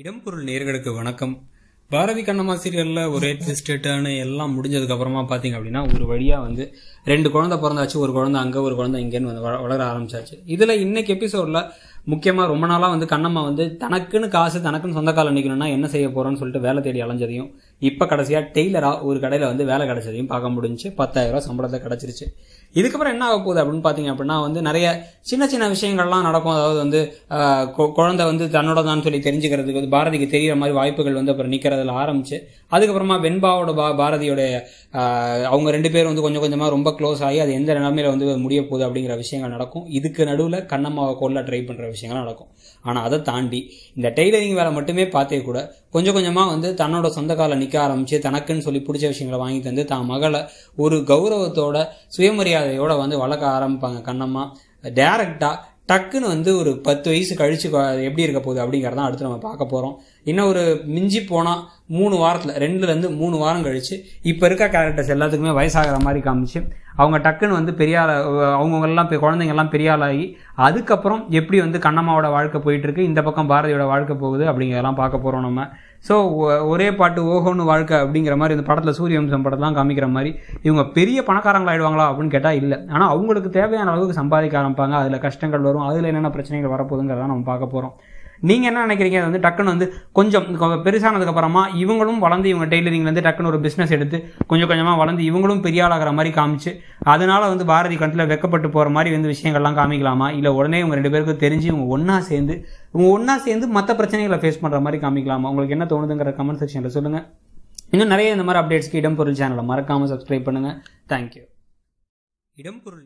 இடம்பொருள் நேர்களுக்கு வணக்கம் பாரதி கண்ணம்மா சீரியலில் ஒரே எட்ஜிஸ்டேட்டானு எல்லாம் முடிஞ்சதுக்கு அப்புறமா பார்த்தீங்க அப்படின்னா ஒரு வழியாக வந்து ரெண்டு குழந்தை பிறந்தாச்சு ஒரு குழந்தை அங்கே ஒரு குழந்தை இங்கன்னு வந்து வளர ஆரம்பிச்சாச்சு இதில் இன்னைக்கு எபிசோட்ல முக்கியமாக ரொம்ப நாளாக வந்து கண்ணம்மா வந்து தனக்குன்னு காசு தனக்குன்னு சொந்த காலம் நிக்கணும்னா என்ன செய்ய போறோம்னு சொல்லிட்டு வேலை தேடி அலைஞ்சதையும் இப்போ கடைசியாக டெய்லராக ஒரு கடையில் வந்து வேலை கிடச்சதையும் பார்க்க முடிஞ்சு பத்தாயிரம் ரூபா சம்பளத்தை கிடச்சிருச்சு இதுக்கப்புறம் என்ன ஆக போகுது அப்படின்னு பார்த்தீங்க அப்படின்னா வந்து நிறைய சின்ன சின்ன விஷயங்கள்லாம் நடக்கும் அதாவது வந்து குழந்தை வந்து தன்னோட தான் சொல்லி தெரிஞ்சுக்கிறதுக்கு வந்து பாரதிக்கு தெரிகிற மாதிரி வாய்ப்புகள் வந்து அப்புறம் நிற்கிறதுல ஆரம்பிச்சு அதுக்கப்புறமா வெண்பாவோட பா பாரதியோடைய அவங்க ரெண்டு பேரும் வந்து கொஞ்சம் கொஞ்சமாக ரொம்ப க்ளோஸ் ஆகி அது எந்த நிலமையில வந்து முடிய போகுது அப்படிங்கிற விஷயங்கள் நடக்கும் இதுக்கு நடுவில் கண்ணம்மாவை கொள்ள ட்ரை பண்ணுற விஷயங்கள் நடக்கும் ஆனால் அதை தாண்டி இந்த டெய்லரிங் வேலை மட்டுமே பார்த்தே கூட கொஞ்சம் கொஞ்சமாக வந்து தன்னோட சொந்த காலை நிற்க ஆரம்பித்து தனக்குன்னு சொல்லி பிடிச்ச விஷயங்களை வாங்கி தந்து தான் மகளை ஒரு கௌரவத்தோட சுயமரியாதையோட வந்து வளர்க்க ஆரம்பிப்பாங்க கண்ணம்மா டேரக்டாக டக்குன்னு வந்து ஒரு பத்து வயசு கழிச்சு எப்படி இருக்க போகுது அப்படிங்கிறதான் அடுத்து நம்ம பார்க்க போகிறோம் இன்னும் ஒரு மிஞ்சி போனால் மூணு வாரத்தில் ரெண்டுலேருந்து மூணு வாரம் கழித்து இப்போ இருக்க கேரக்டர்ஸ் எல்லாத்துக்குமே வயசாகிற மாதிரி காமிச்சு அவங்க டக்குன்னு வந்து பெரிய அவங்கவுங்கெல்லாம் குழந்தைங்கள்லாம் பெரிய ஆளாகி அதுக்கப்புறம் எப்படி வந்து கண்ணம்மாவோட வாழ்க்கை போயிட்டுருக்கு இந்த பக்கம் பாரதியோட வாழ்க்கை போகுது அப்படிங்கிறதெல்லாம் பார்க்க போகிறோம் நம்ம ஸோ ஒரே பாட்டு ஓஹோன்னு வாழ்க்கை அப்படிங்கிற மாதிரி இந்த படத்தில் சூரியவம்சம் படத்தெலாம் காமிக்கிற மாதிரி இவங்க பெரிய பணக்காரங்களாயிடுவாங்களா ஆயிடுவாங்களா அப்படின்னு கேட்டால் இல்லை ஆனால் அவங்களுக்கு தேவையான அளவுக்கு சம்பாதிக்க ஆரம்பிப்பாங்க அதில் கஷ்டங்கள் வரும் அதில் என்னென்ன பிரச்சனைகள் வரப்போகுதுங்கிறதான் நம்ம பார்க்க போகிறோம் நீங்கள் என்ன நினைக்கிறீங்க அது வந்து டக்குன்னு வந்து கொஞ்சம் பெருசானதுக்கப்புறமா இவங்களும் வளர்ந்து இவங்க டெய்லரிங்லேருந்து டக்குன்னு ஒரு பிஸ்னஸ் எடுத்து கொஞ்சம் கொஞ்சமாக வளர்ந்து இவங்களும் பெரிய ஆளாகிற மாதிரி காமிச்சு அதனால் வந்து பாரதி கணத்தில் வெக்கப்பட்டு போகிற மாதிரி வந்து விஷயங்கள்லாம் காமிக்கலாமா இல்லை உடனே இவங்க ரெண்டு பேருக்கும் தெரிஞ்சு இவங்க ஒன்றா சேர்ந்து இவங்க ஒன்றா சேர்ந்து மற்ற பிரச்சனைகளை ஃபேஸ் பண்ணுற மாதிரி காமிக்கலாமா உங்களுக்கு என்ன தோணுதுங்கிற கமெண்ட் செக்ஷனில் சொல்லுங்கள் இன்னும் நிறைய இந்த மாதிரி அப்டேட்ஸ்க்கு இடம்பொருள் சேனலை மறக்காமல் சப்ஸ்கிரைப் பண்ணுங்கள் தேங்க்யூ இடம்பொருள்